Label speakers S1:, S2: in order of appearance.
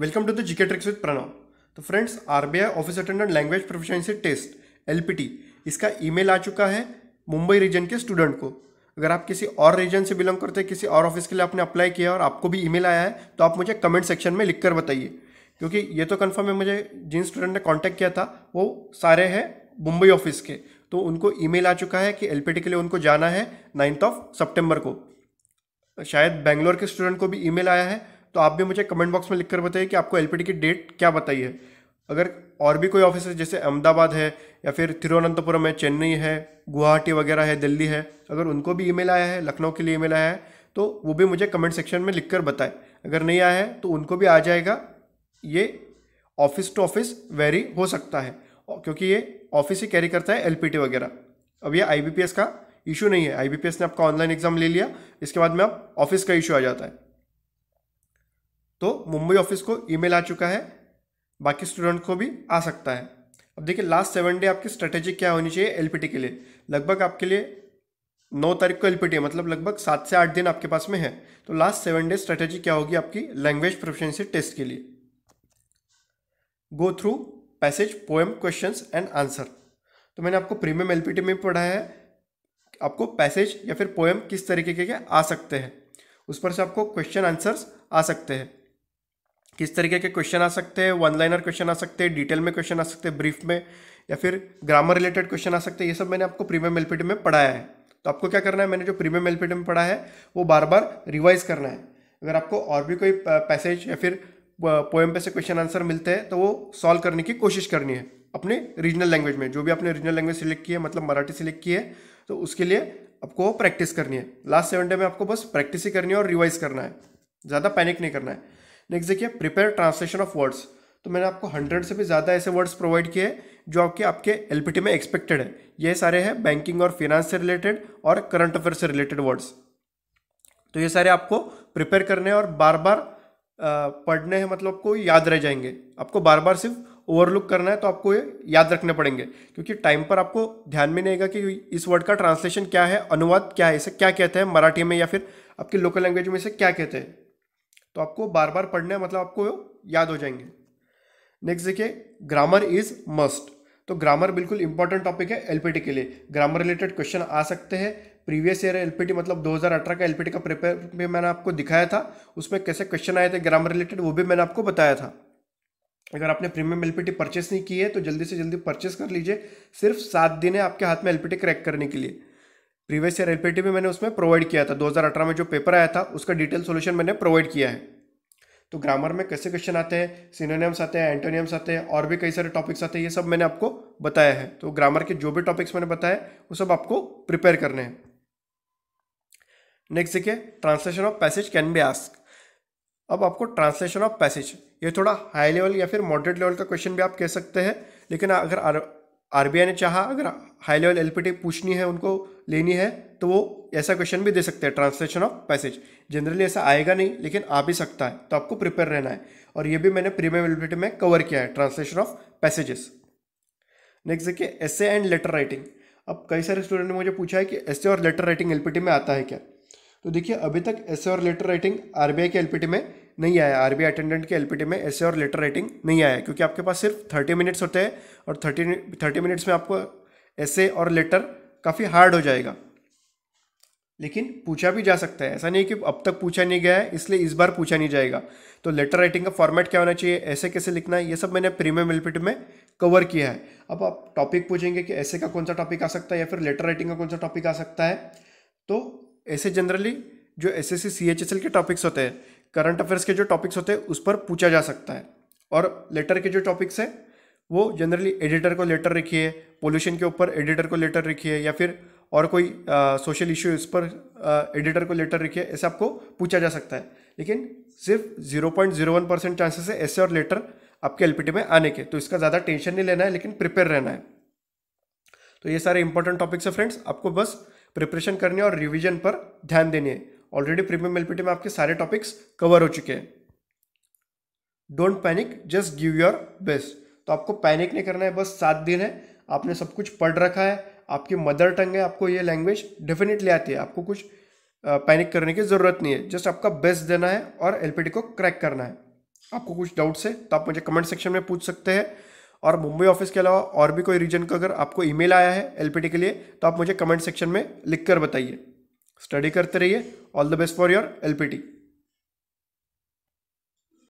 S1: welcome to the GK tricks with Pranav तो friends RBI office attendant language proficiency test LPT इसका email आ चुका है मुंबई रीजन के स्टूडेंट को अगर आप किसी और रीजन से बिलोंग करते हैं किसी और ऑफिस के लिए आपने अप्लाई किया और आपको भी ईमेल आया है तो आप मुझे कमेंट सेक्शन में लिखकर बताइए क्योंकि ये तो कन्फर्म है मुझे जिन स्टूडेंट ने कॉन्टैक्ट किया था वो सारे हैं मुंबई ऑफिस के तो उनको ईमेल आ चुका है कि एल के लिए उनको जाना है नाइन्थ ऑफ सेप्टेम्बर को शायद बेंगलोर के स्टूडेंट को भी ईमेल आया है तो आप भी मुझे कमेंट बॉक्स में लिख कर बताइए कि आपको एल की डेट क्या बताई है अगर और भी कोई ऑफिस है जैसे अहमदाबाद है या फिर तिरुवनंतपुरम है चेन्नई है गुवाहाटी वगैरह है दिल्ली है अगर उनको भी ईमेल आया है लखनऊ के लिए ईमेल आया है तो वो भी मुझे कमेंट सेक्शन में लिख कर बताए अगर नहीं आया है तो उनको भी आ जाएगा ये ऑफिस टू ऑफिस वेरी हो सकता है क्योंकि ये ऑफिस ही कैरी करता है एल वगैरह अब ये आई का इशू नहीं है आई ने आपका ऑनलाइन एग्जाम ले लिया इसके बाद में आप ऑफिस का इशू आ जाता है तो मुंबई ऑफिस को ईमेल आ चुका है बाकी स्टूडेंट को भी आ सकता है अब देखिए लास्ट सेवन डे आपकी स्ट्रेटेजी क्या होनी चाहिए एलपीटी के लिए लगभग आपके लिए नौ तारीख को एलपीटी है मतलब लगभग सात से आठ दिन आपके पास में है तो लास्ट सेवन डे स्ट्रेटेजी क्या होगी आपकी लैंग्वेज प्रोफिशेंसी टेस्ट के लिए go through passage poem questions and answer तो मैंने आपको प्रीमियम एलपीटी में पढ़ाया है आपको पैसेज या फिर पोएम किस तरीके के, के आ सकते हैं उस पर से आपको क्वेश्चन आंसर्स आ सकते हैं किस तरीके के क्वेश्चन आ सकते हैं वन लाइनर क्वेश्चन आ सकते हैं डिटेल में क्वेश्चन आ सकते हैं ब्रीफ में या फिर ग्रामर रिलेटेड क्वेश्चन आ सकते हैं ये सब मैंने आपको प्रीमियम एल में पढ़ाया है तो आपको क्या करना है मैंने जो प्रीमियम एल में पढ़ा है वो बार बार रिवाइज करना है अगर आपको और भी कोई पैसेज या फिर पोएम पे से क्वेश्चन आंसर मिलते हैं तो वो सॉल्व करने की कोशिश करनी है अपने रीजनल लैंग्वेज में जो भी आपने रीजनल लैंग्वेज सिलेक्ट की है मतलब मराठी सिलेक्ट की है तो उसके लिए आपको प्रैक्टिस करनी है लास्ट सेवन डे में आपको बस प्रैक्टिस ही करनी है और रिवाइज करना है ज़्यादा पैनिक नहीं करना है नेक्स्ट देखिए प्रिपेयर ट्रांसलेशन ऑफ वर्ड्स तो मैंने आपको हंड्रेड से भी ज़्यादा ऐसे वर्ड्स प्रोवाइड किए जो आपके आपके एल में एक्सपेक्टेड है ये सारे हैं बैंकिंग और फिनांस से रिलेटेड और करंट अफेयर से रिलेटेड वर्ड्स तो ये सारे आपको प्रिपेयर करने और बार बार पढ़ने हैं मतलब आपको याद रह जाएंगे आपको बार बार सिर्फ ओवरलुक करना है तो आपको ये याद रखने पड़ेंगे क्योंकि टाइम पर आपको ध्यान में नहीं आएगा कि इस वर्ड का ट्रांसलेशन क्या है अनुवाद क्या है इसे क्या कहते हैं मराठी में या फिर आपकी लोकल लैंग्वेज में इसे क्या कहते हैं तो आपको बार बार पढ़ने है मतलब आपको याद हो जाएंगे नेक्स्ट देखिए ग्रामर इज मस्ट तो ग्रामर बिल्कुल इंपॉर्टेंट टॉपिक है एलपीटी के लिए ग्रामर रिलेटेड क्वेश्चन आ सकते हैं प्रीवियस ईयर एलपीटी मतलब 2018 का एलपीटी का प्रिपेयर भी मैंने आपको दिखाया था उसमें कैसे क्वेश्चन आए थे ग्रामर रिलेटेड वो भी मैंने आपको बताया था अगर आपने प्रीमियम एलपीटी परचेस नहीं की है तो जल्दी से जल्दी परचेस कर लीजिए सिर्फ सात दिन है आपके हाथ में एलपीटी क्रैक करने के लिए प्रीवियस ईयर एलपीटी भी मैंने उसमें प्रोवाइड किया था 2018 में जो पेपर आया था उसका डिटेल सोल्यूशन मैंने प्रोवाइड किया है तो ग्रामर में कैसे क्वेश्चन आते हैं सिनोनियम्स आते हैं एंटोनियम्स आते हैं और भी कई सारे टॉपिक्स आते हैं ये सब मैंने आपको बताया है तो ग्रामर के जो भी टॉपिक्स मैंने बताया वो सब आपको प्रिपेयर करने हैं नेक्स्ट देखिए translation of passage can be ask अब आपको ट्रांसलेशन ऑफ पैसेज ये थोड़ा हाई लेवल या फिर मॉडरेट लेवल का क्वेश्चन भी आप कह सकते हैं लेकिन अगर आर ने चाहा अगर हाई लेवल एल पूछनी है उनको लेनी है तो वो ऐसा क्वेश्चन भी दे सकते हैं ट्रांसलेशन ऑफ पैसेज जनरली ऐसा आएगा नहीं लेकिन आ भी सकता है तो आपको प्रिपेयर रहना है और ये भी मैंने प्रीमियम एलपीटी में कवर किया है ट्रांसलेशन ऑफ पैसेजेस नेक्स्ट देखिए एस एंड लेटर राइटिंग अब कई सारे स्टूडेंट ने मुझे पूछा है कि एस और लेटर राइटिंग एलपीटी में आता है क्या तो देखिए अभी तक एस और letter writing R K L में नहीं आया आरबीआई अटेंडेंट के एल में एस और लेटर राइटिंग नहीं आया क्योंकि आपके पास सिर्फ थर्टी मिनट्स होते हैं और थर्टी थर्टी मिनट्स में आपको ऐसे और लेटर काफ़ी हार्ड हो जाएगा लेकिन पूछा भी जा सकता है ऐसा नहीं कि अब तक पूछा नहीं गया है इसलिए इस बार पूछा नहीं जाएगा तो लेटर राइटिंग का फॉर्मेट क्या होना चाहिए ऐसे कैसे लिखना है ये सब मैंने प्रीमियम एलपीट में कवर किया है अब आप टॉपिक पूछेंगे कि ऐसे का कौन सा टॉपिक आ सकता है या फिर लेटर राइटिंग का कौन सा टॉपिक आ सकता है तो ऐसे जनरली जो S S C H S L के टॉपिक्स होते हैं करंट अफेयर्स के जो टॉपिक्स होते हैं उस पर पूछा जा सकता है और लेटर के जो टॉपिक्स हैं वो जनरली एडिटर को लेटर रखिए पोल्यूशन के ऊपर एडिटर को लेटर रखिए या फिर और कोई सोशल इश्यू इस पर एडिटर को लेटर रखिए ऐसे आपको पूछा जा सकता है लेकिन सिर्फ 0.01 परसेंट चांसेस है ऐसे और लेटर आपके एल में आने के तो इसका ज़्यादा टेंशन नहीं लेना है लेकिन प्रिपेयर रहना है तो ये सारे इंपॉर्टेंट टॉपिक्स हैं फ्रेंड्स आपको बस प्रिपरेशन करनी है और रिविजन पर ध्यान देनी है ऑलरेडी प्रीमियम एलपीटी में आपके सारे टॉपिक्स कवर हो चुके हैं don't panic just give your best तो आपको पैनिक नहीं करना है बस सात दिन है आपने सब कुछ पढ़ रखा है आपकी मदर टंग है आपको ये लैंग्वेज डेफिनेटली आती है आपको कुछ पैनिक करने की ज़रूरत नहीं है जस्ट आपका बेस्ट देना है और एल को क्रैक करना है आपको कुछ डाउट्स है तो आप मुझे कमेंट सेक्शन में पूछ सकते हैं और मुंबई ऑफिस के अलावा और भी कोई रीजन का अगर आपको ईमेल आया है एल के लिए तो आप मुझे कमेंट सेक्शन में लिख कर बताइए स्टडी करते रहिए all the best for your L